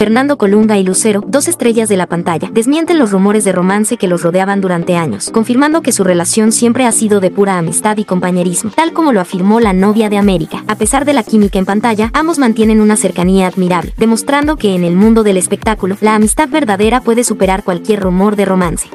Fernando Colunga y Lucero, dos estrellas de la pantalla, desmienten los rumores de romance que los rodeaban durante años, confirmando que su relación siempre ha sido de pura amistad y compañerismo, tal como lo afirmó la novia de América. A pesar de la química en pantalla, ambos mantienen una cercanía admirable, demostrando que en el mundo del espectáculo, la amistad verdadera puede superar cualquier rumor de romance.